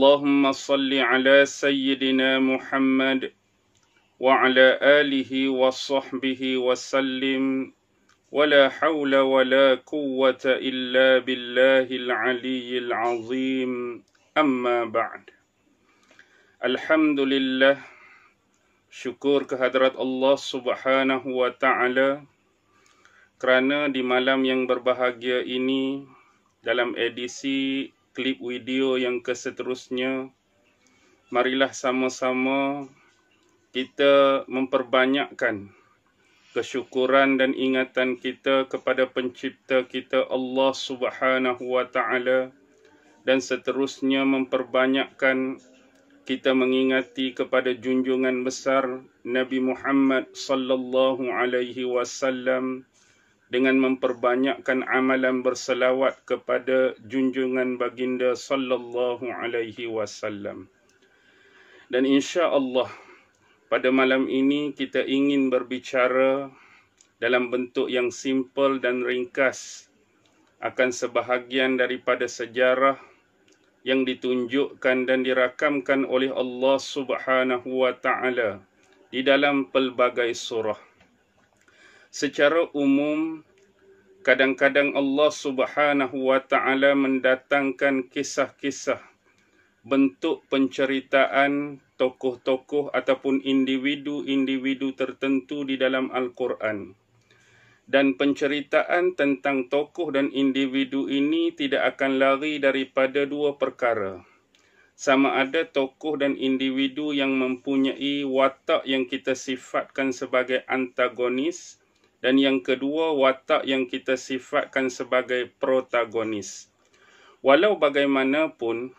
اللهم صل على سيدنا محمد وعلى آله وصحبه وسلم ولا حول ولا قوة إلا بالله العلي العظيم أما بعد الحمد لله شكر كهدرة الله سبحانه وتعالى kerana di malam yang berbahagia ini dalam edisi klip video yang keseterusnya. Marilah sama-sama kita memperbanyakkan kesyukuran dan ingatan kita kepada pencipta kita Allah Subhanahu wa taala dan seterusnya memperbanyakkan kita mengingati kepada junjungan besar Nabi Muhammad sallallahu alaihi wasallam dengan memperbanyakkan amalan berselawat kepada junjungan baginda sallallahu alaihi wasallam. Dan insya-Allah pada malam ini kita ingin berbicara dalam bentuk yang simple dan ringkas akan sebahagian daripada sejarah yang ditunjukkan dan dirakamkan oleh Allah Subhanahu wa taala di dalam pelbagai surah secara umum kadang-kadang Allah Subhanahu wa taala mendatangkan kisah-kisah bentuk penceritaan tokoh-tokoh ataupun individu-individu tertentu di dalam al-Quran dan penceritaan tentang tokoh dan individu ini tidak akan lari daripada dua perkara sama ada tokoh dan individu yang mempunyai watak yang kita sifatkan sebagai antagonis dan yang kedua watak yang kita sifatkan sebagai protagonis. Walau bagaimanapun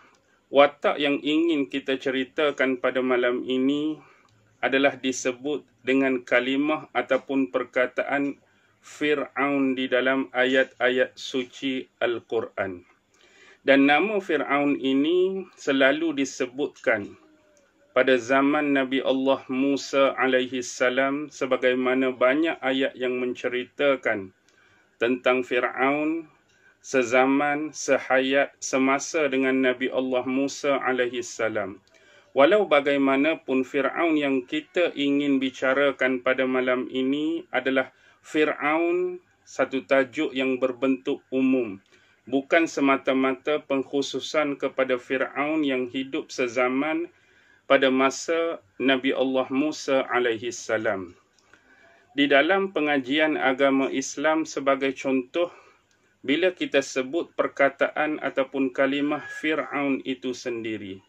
watak yang ingin kita ceritakan pada malam ini adalah disebut dengan kalimah ataupun perkataan Firaun di dalam ayat-ayat suci Al-Quran. Dan nama Firaun ini selalu disebutkan pada zaman Nabi Allah Musa alaihi salam sebagaimana banyak ayat yang menceritakan tentang Firaun sezaman, sehayat, semasa dengan Nabi Allah Musa alaihi salam. Walau bagaimanapun Firaun yang kita ingin bicarakan pada malam ini adalah Firaun satu tajuk yang berbentuk umum. Bukan semata-mata pengkhususan kepada Firaun yang hidup sezaman pada masa Nabi Allah Musa alaihi salam. Di dalam pengajian agama Islam sebagai contoh, bila kita sebut perkataan ataupun kalimah Fir'aun itu sendiri.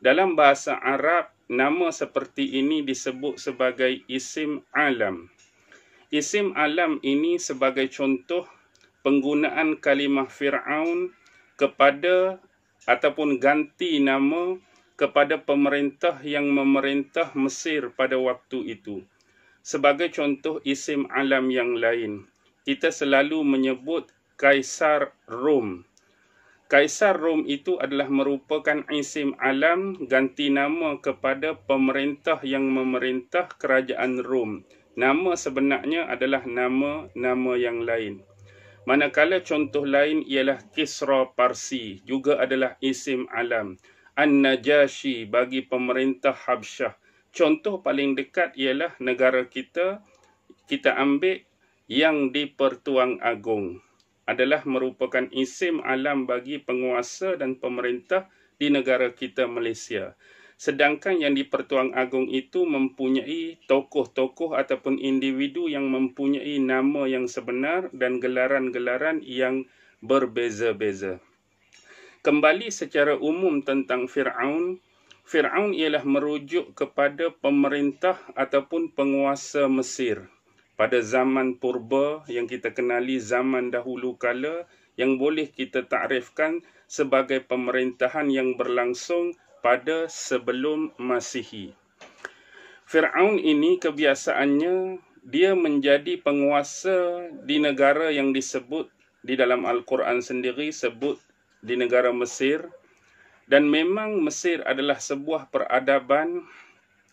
Dalam bahasa Arab, nama seperti ini disebut sebagai isim alam. Isim alam ini sebagai contoh penggunaan kalimah Fir'aun kepada ataupun ganti nama kepada pemerintah yang memerintah Mesir pada waktu itu. Sebagai contoh isim alam yang lain, kita selalu menyebut Kaisar Rom. Kaisar Rom itu adalah merupakan isim alam ganti nama kepada pemerintah yang memerintah kerajaan Rom. Nama sebenarnya adalah nama-nama yang lain. Manakala contoh lain ialah Kisra Parsi, juga adalah isim alam. An-Najashi bagi pemerintah Habsyah. Contoh paling dekat ialah negara kita, kita ambil yang di Pertuan Agong. Adalah merupakan isim alam bagi penguasa dan pemerintah di negara kita Malaysia. Sedangkan yang di Pertuan Agong itu mempunyai tokoh-tokoh ataupun individu yang mempunyai nama yang sebenar dan gelaran-gelaran yang berbeza-beza kembali secara umum tentang Firaun Firaun ialah merujuk kepada pemerintah ataupun penguasa Mesir pada zaman purba yang kita kenali zaman dahulu kala yang boleh kita takrifkan sebagai pemerintahan yang berlangsung pada sebelum Masihi. Firaun ini kebiasaannya dia menjadi penguasa di negara yang disebut di dalam Al-Quran sendiri sebut di negara Mesir dan memang Mesir adalah sebuah peradaban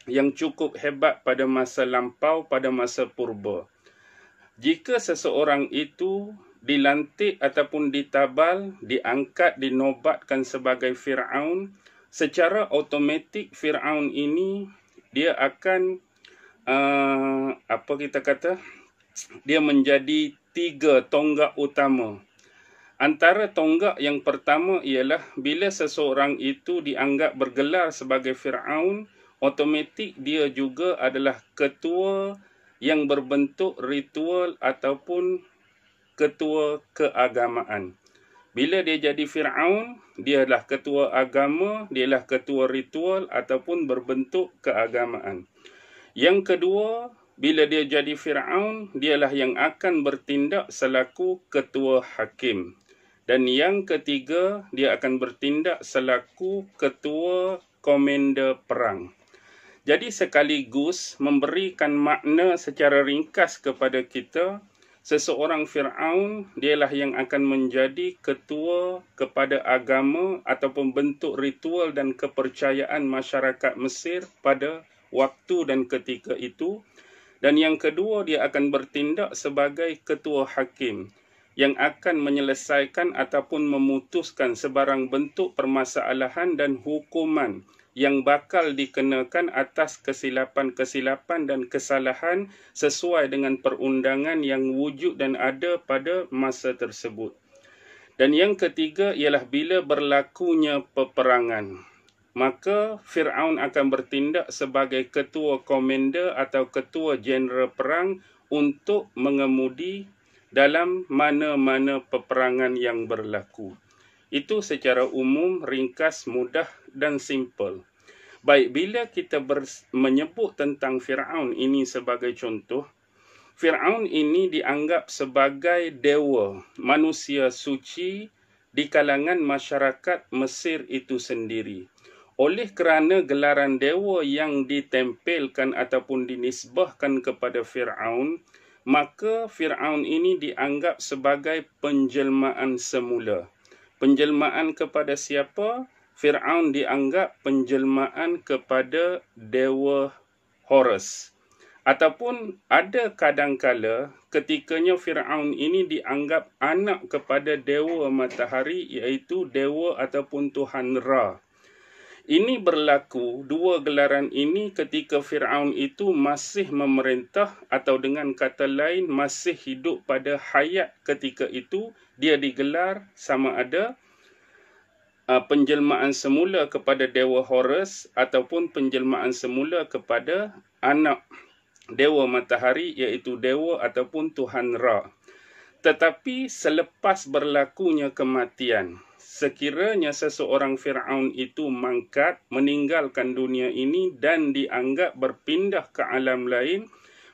yang cukup hebat pada masa lampau pada masa purba jika seseorang itu dilantik ataupun ditabal diangkat dinobatkan sebagai Firaun secara automatik Firaun ini dia akan uh, apa kita kata dia menjadi tiga tonggak utama Antara tonggak yang pertama ialah bila seseorang itu dianggap bergelar sebagai Fir'aun, otomatik dia juga adalah ketua yang berbentuk ritual ataupun ketua keagamaan. Bila dia jadi Fir'aun, dia adalah ketua agama, dia adalah ketua ritual ataupun berbentuk keagamaan. Yang kedua, bila dia jadi Fir'aun, dialah yang akan bertindak selaku ketua hakim dan yang ketiga dia akan bertindak selaku ketua komander perang. Jadi sekaligus memberikan makna secara ringkas kepada kita seseorang Firaun dialah yang akan menjadi ketua kepada agama ataupun bentuk ritual dan kepercayaan masyarakat Mesir pada waktu dan ketika itu dan yang kedua dia akan bertindak sebagai ketua hakim yang akan menyelesaikan ataupun memutuskan sebarang bentuk permasalahan dan hukuman yang bakal dikenakan atas kesilapan-kesilapan dan kesalahan sesuai dengan perundangan yang wujud dan ada pada masa tersebut. Dan yang ketiga ialah bila berlakunya peperangan. Maka Fir'aun akan bertindak sebagai ketua komander atau ketua jeneral perang untuk mengemudi dalam mana-mana peperangan yang berlaku. Itu secara umum, ringkas, mudah dan simple. Baik, bila kita menyebut tentang Fir'aun ini sebagai contoh, Fir'aun ini dianggap sebagai dewa, manusia suci di kalangan masyarakat Mesir itu sendiri. Oleh kerana gelaran dewa yang ditempelkan ataupun dinisbahkan kepada Fir'aun, maka Firaun ini dianggap sebagai penjelmaan semula. Penjelmaan kepada siapa? Firaun dianggap penjelmaan kepada dewa Horus. Ataupun ada kadangkala ketikanya Firaun ini dianggap anak kepada dewa matahari iaitu dewa ataupun Tuhan Ra. Ini berlaku dua gelaran ini ketika Firaun itu masih memerintah atau dengan kata lain masih hidup pada hayat ketika itu dia digelar sama ada uh, penjelmaan semula kepada dewa Horus ataupun penjelmaan semula kepada anak dewa matahari iaitu dewa ataupun Tuhan Ra. Tetapi selepas berlakunya kematian, sekiranya seseorang Firaun itu mangkat meninggalkan dunia ini dan dianggap berpindah ke alam lain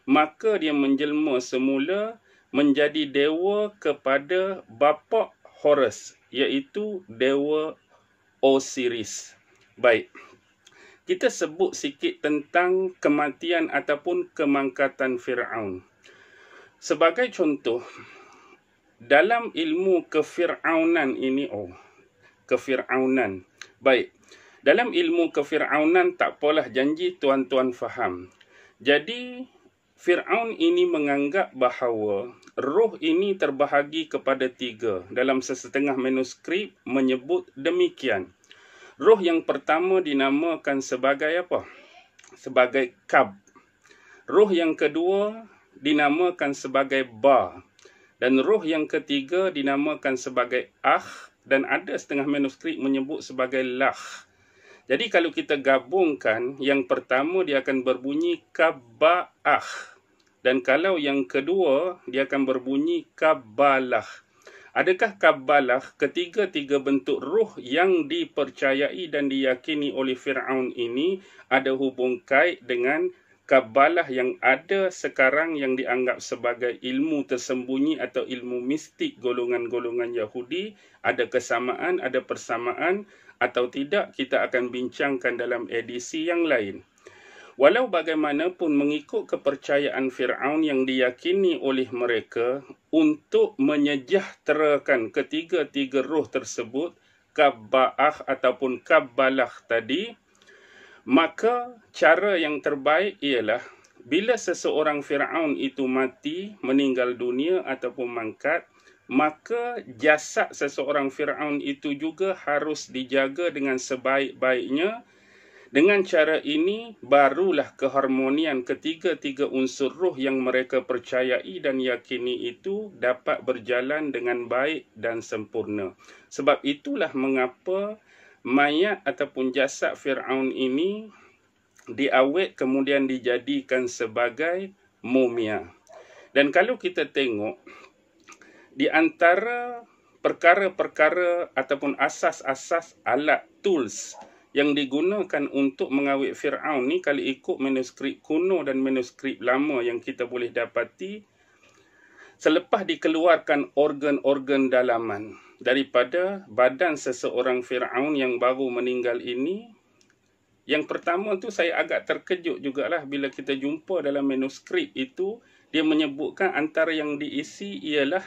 maka dia menjelma semula menjadi dewa kepada bapa Horus iaitu dewa Osiris baik kita sebut sikit tentang kematian ataupun kemangkatan Firaun sebagai contoh dalam ilmu kefiraunan ini oh kefiraunan baik dalam ilmu kefiraunan tak apalah janji tuan-tuan faham jadi Firaun ini menganggap bahawa roh ini terbahagi kepada tiga. Dalam sesetengah manuskrip menyebut demikian. Roh yang pertama dinamakan sebagai apa? Sebagai Kab. Roh yang kedua dinamakan sebagai Ba dan roh yang ketiga dinamakan sebagai Ah dan ada setengah manuskrip menyebut sebagai Lah. Jadi kalau kita gabungkan, yang pertama dia akan berbunyi Kaba'ah. Dan kalau yang kedua, dia akan berbunyi Kabalah. Adakah Kabalah ketiga-tiga bentuk ruh yang dipercayai dan diyakini oleh Fir'aun ini ada hubung kait dengan kabalah yang ada sekarang yang dianggap sebagai ilmu tersembunyi atau ilmu mistik golongan-golongan Yahudi ada kesamaan, ada persamaan atau tidak kita akan bincangkan dalam edisi yang lain. Walau bagaimanapun mengikut kepercayaan Fir'aun yang diyakini oleh mereka untuk menyejahterakan ketiga-tiga roh tersebut, Kabba'ah ataupun Kabbalah tadi, Maka cara yang terbaik ialah bila seseorang Firaun itu mati, meninggal dunia ataupun mangkat, maka jasad seseorang Firaun itu juga harus dijaga dengan sebaik-baiknya. Dengan cara ini barulah keharmonian ketiga-tiga unsur roh yang mereka percayai dan yakini itu dapat berjalan dengan baik dan sempurna. Sebab itulah mengapa mayat ataupun jasad Firaun ini diawet kemudian dijadikan sebagai mumia. Dan kalau kita tengok di antara perkara-perkara ataupun asas-asas alat tools yang digunakan untuk mengawet Firaun ni kalau ikut manuskrip kuno dan manuskrip lama yang kita boleh dapati selepas dikeluarkan organ-organ dalaman daripada badan seseorang Firaun yang baru meninggal ini yang pertama tu saya agak terkejut jugalah bila kita jumpa dalam manuskrip itu dia menyebutkan antara yang diisi ialah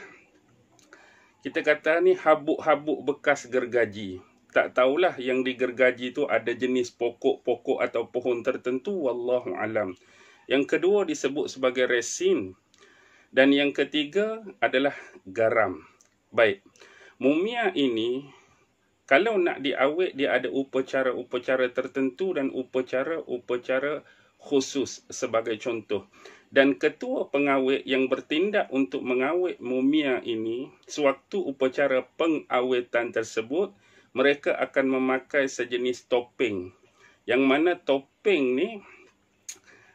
kita kata ni habuk-habuk bekas gergaji tak tahulah yang digergaji tu ada jenis pokok-pokok atau pohon tertentu wallahu alam yang kedua disebut sebagai resin dan yang ketiga adalah garam baik Mumia ini kalau nak diawet dia ada upacara-upacara tertentu dan upacara-upacara khusus sebagai contoh. Dan ketua pengawet yang bertindak untuk mengawet mumia ini sewaktu upacara pengawetan tersebut mereka akan memakai sejenis topeng yang mana topeng ni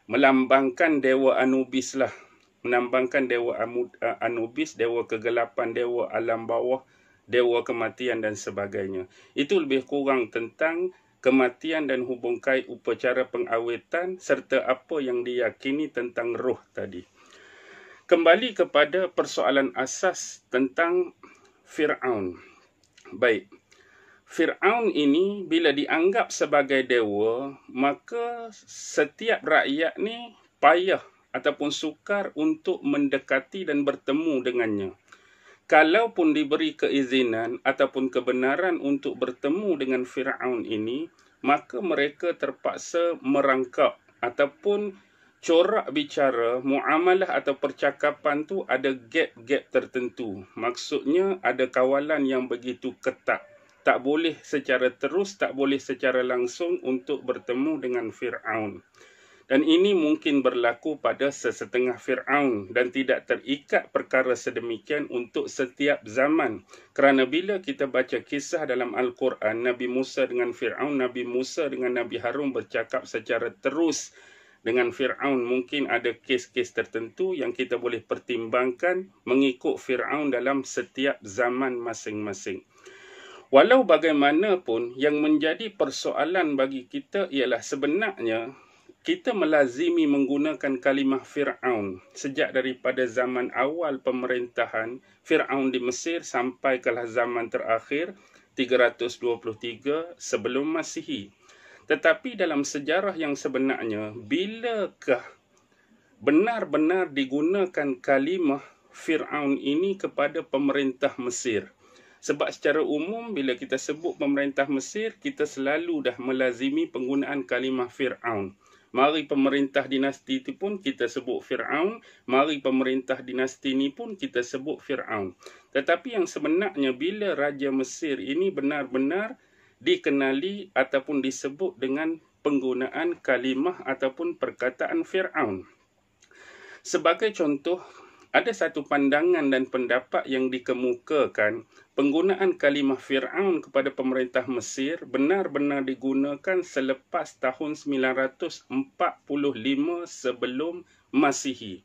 melambangkan dewa Anubis lah. melambangkan dewa Anubis, dewa kegelapan, dewa alam bawah dewa kematian dan sebagainya. Itu lebih kurang tentang kematian dan hubung kait upacara pengawetan serta apa yang diyakini tentang roh tadi. Kembali kepada persoalan asas tentang Fir'aun. Baik, Fir'aun ini bila dianggap sebagai dewa, maka setiap rakyat ni payah ataupun sukar untuk mendekati dan bertemu dengannya kalaupun diberi keizinan ataupun kebenaran untuk bertemu dengan Firaun ini maka mereka terpaksa merangkap ataupun corak bicara muamalah atau percakapan tu ada gap-gap tertentu maksudnya ada kawalan yang begitu ketat tak boleh secara terus tak boleh secara langsung untuk bertemu dengan Firaun dan ini mungkin berlaku pada sesetengah Fir'aun dan tidak terikat perkara sedemikian untuk setiap zaman. Kerana bila kita baca kisah dalam Al-Quran, Nabi Musa dengan Fir'aun, Nabi Musa dengan Nabi Harun bercakap secara terus dengan Fir'aun. Mungkin ada kes-kes tertentu yang kita boleh pertimbangkan mengikut Fir'aun dalam setiap zaman masing-masing. Walau bagaimanapun, yang menjadi persoalan bagi kita ialah sebenarnya kita melazimi menggunakan kalimah Fir'aun sejak daripada zaman awal pemerintahan Fir'aun di Mesir sampai ke lah zaman terakhir 323 sebelum Masihi. Tetapi dalam sejarah yang sebenarnya, bilakah benar-benar digunakan kalimah Fir'aun ini kepada pemerintah Mesir? Sebab secara umum, bila kita sebut pemerintah Mesir, kita selalu dah melazimi penggunaan kalimah Fir'aun. Mari pemerintah dinasti itu pun kita sebut Fir'aun. Mari pemerintah dinasti ini pun kita sebut Fir'aun. Tetapi yang sebenarnya bila Raja Mesir ini benar-benar dikenali ataupun disebut dengan penggunaan kalimah ataupun perkataan Fir'aun. Sebagai contoh, ada satu pandangan dan pendapat yang dikemukakan penggunaan kalimah Fir'aun kepada pemerintah Mesir benar-benar digunakan selepas tahun 945 sebelum Masihi.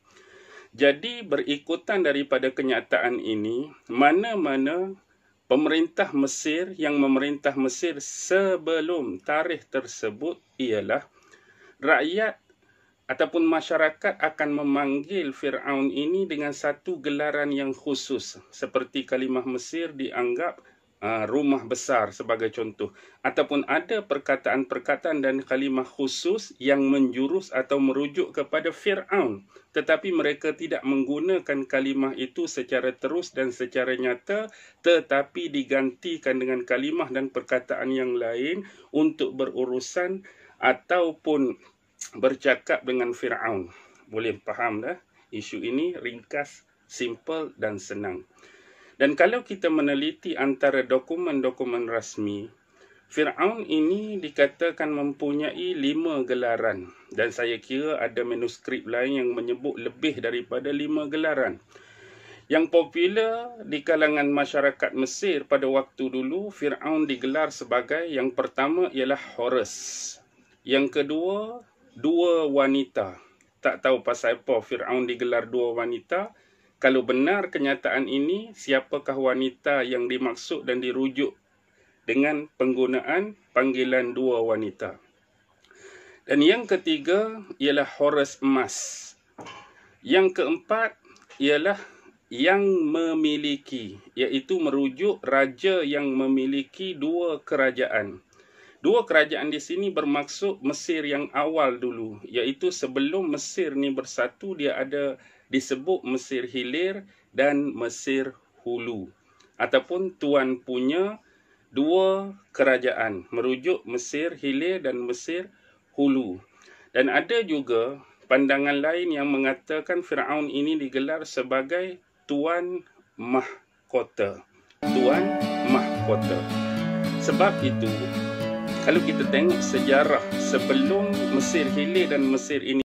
Jadi berikutan daripada kenyataan ini, mana-mana pemerintah Mesir yang memerintah Mesir sebelum tarikh tersebut ialah rakyat ataupun masyarakat akan memanggil Fir'aun ini dengan satu gelaran yang khusus. Seperti kalimah Mesir dianggap uh, rumah besar sebagai contoh. Ataupun ada perkataan-perkataan dan kalimah khusus yang menjurus atau merujuk kepada Fir'aun. Tetapi mereka tidak menggunakan kalimah itu secara terus dan secara nyata tetapi digantikan dengan kalimah dan perkataan yang lain untuk berurusan ataupun bercakap dengan Fir'aun. Boleh faham dah? Isu ini ringkas, simple dan senang. Dan kalau kita meneliti antara dokumen-dokumen rasmi, Fir'aun ini dikatakan mempunyai lima gelaran. Dan saya kira ada manuskrip lain yang menyebut lebih daripada lima gelaran. Yang popular di kalangan masyarakat Mesir pada waktu dulu, Fir'aun digelar sebagai yang pertama ialah Horus. Yang kedua, dua wanita. Tak tahu pasal apa Fir'aun digelar dua wanita. Kalau benar kenyataan ini, siapakah wanita yang dimaksud dan dirujuk dengan penggunaan panggilan dua wanita? Dan yang ketiga ialah Horus Emas. Yang keempat ialah yang memiliki, iaitu merujuk raja yang memiliki dua kerajaan. Dua kerajaan di sini bermaksud Mesir yang awal dulu, iaitu sebelum Mesir ni bersatu dia ada disebut Mesir Hilir dan Mesir Hulu ataupun tuan punya dua kerajaan merujuk Mesir Hilir dan Mesir Hulu. Dan ada juga pandangan lain yang mengatakan Firaun ini digelar sebagai tuan mahkota. Tuan mahkota. Sebab itu, kalau kita tengok sejarah sebelum Mesir hilir dan Mesir ini